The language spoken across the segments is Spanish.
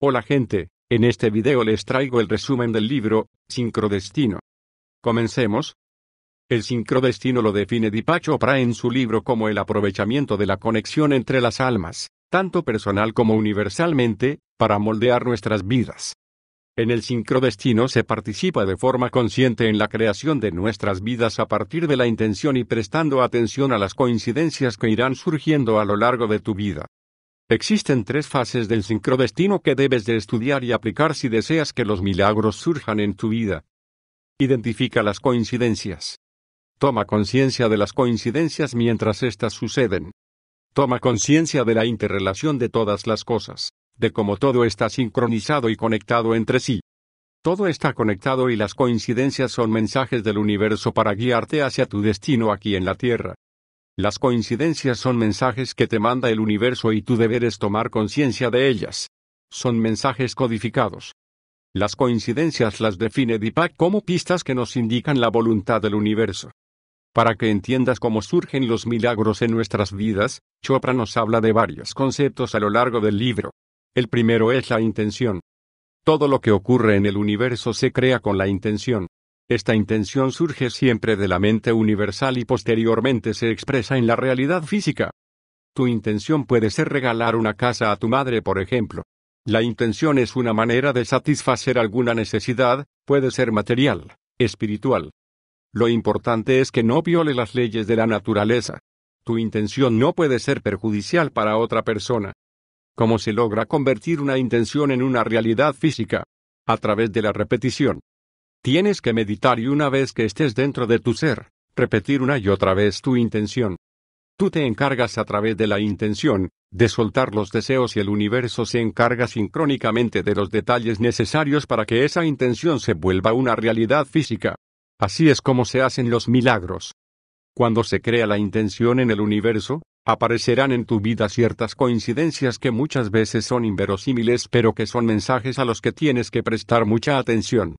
Hola gente, en este video les traigo el resumen del libro, Sincrodestino. Comencemos. El sincrodestino lo define Dipacho Chopra en su libro como el aprovechamiento de la conexión entre las almas, tanto personal como universalmente, para moldear nuestras vidas. En el sincrodestino se participa de forma consciente en la creación de nuestras vidas a partir de la intención y prestando atención a las coincidencias que irán surgiendo a lo largo de tu vida. Existen tres fases del sincrodestino que debes de estudiar y aplicar si deseas que los milagros surjan en tu vida. Identifica las coincidencias. Toma conciencia de las coincidencias mientras éstas suceden. Toma conciencia de la interrelación de todas las cosas, de cómo todo está sincronizado y conectado entre sí. Todo está conectado y las coincidencias son mensajes del universo para guiarte hacia tu destino aquí en la Tierra. Las coincidencias son mensajes que te manda el universo y tú deberes tomar conciencia de ellas. Son mensajes codificados. Las coincidencias las define Deepak como pistas que nos indican la voluntad del universo. Para que entiendas cómo surgen los milagros en nuestras vidas, Chopra nos habla de varios conceptos a lo largo del libro. El primero es la intención. Todo lo que ocurre en el universo se crea con la intención. Esta intención surge siempre de la mente universal y posteriormente se expresa en la realidad física. Tu intención puede ser regalar una casa a tu madre, por ejemplo. La intención es una manera de satisfacer alguna necesidad, puede ser material, espiritual. Lo importante es que no viole las leyes de la naturaleza. Tu intención no puede ser perjudicial para otra persona. ¿Cómo se logra convertir una intención en una realidad física? A través de la repetición. Tienes que meditar y una vez que estés dentro de tu ser, repetir una y otra vez tu intención. Tú te encargas a través de la intención, de soltar los deseos y el universo se encarga sincrónicamente de los detalles necesarios para que esa intención se vuelva una realidad física. Así es como se hacen los milagros. Cuando se crea la intención en el universo, aparecerán en tu vida ciertas coincidencias que muchas veces son inverosímiles pero que son mensajes a los que tienes que prestar mucha atención.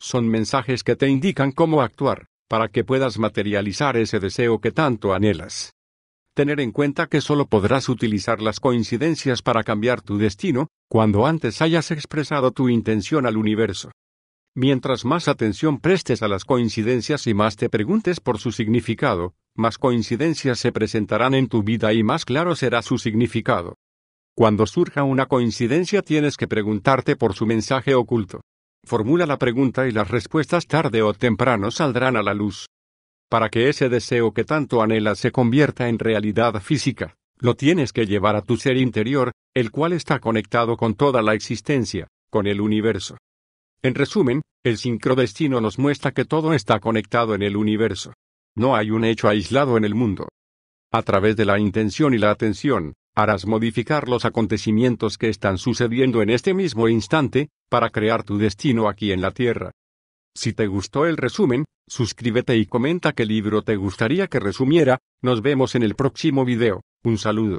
Son mensajes que te indican cómo actuar, para que puedas materializar ese deseo que tanto anhelas. Tener en cuenta que solo podrás utilizar las coincidencias para cambiar tu destino, cuando antes hayas expresado tu intención al universo. Mientras más atención prestes a las coincidencias y más te preguntes por su significado, más coincidencias se presentarán en tu vida y más claro será su significado. Cuando surja una coincidencia tienes que preguntarte por su mensaje oculto formula la pregunta y las respuestas tarde o temprano saldrán a la luz. Para que ese deseo que tanto anhelas se convierta en realidad física, lo tienes que llevar a tu ser interior, el cual está conectado con toda la existencia, con el universo. En resumen, el sincrodestino nos muestra que todo está conectado en el universo. No hay un hecho aislado en el mundo. A través de la intención y la atención, harás modificar los acontecimientos que están sucediendo en este mismo instante, para crear tu destino aquí en la Tierra. Si te gustó el resumen, suscríbete y comenta qué libro te gustaría que resumiera, nos vemos en el próximo video, un saludo.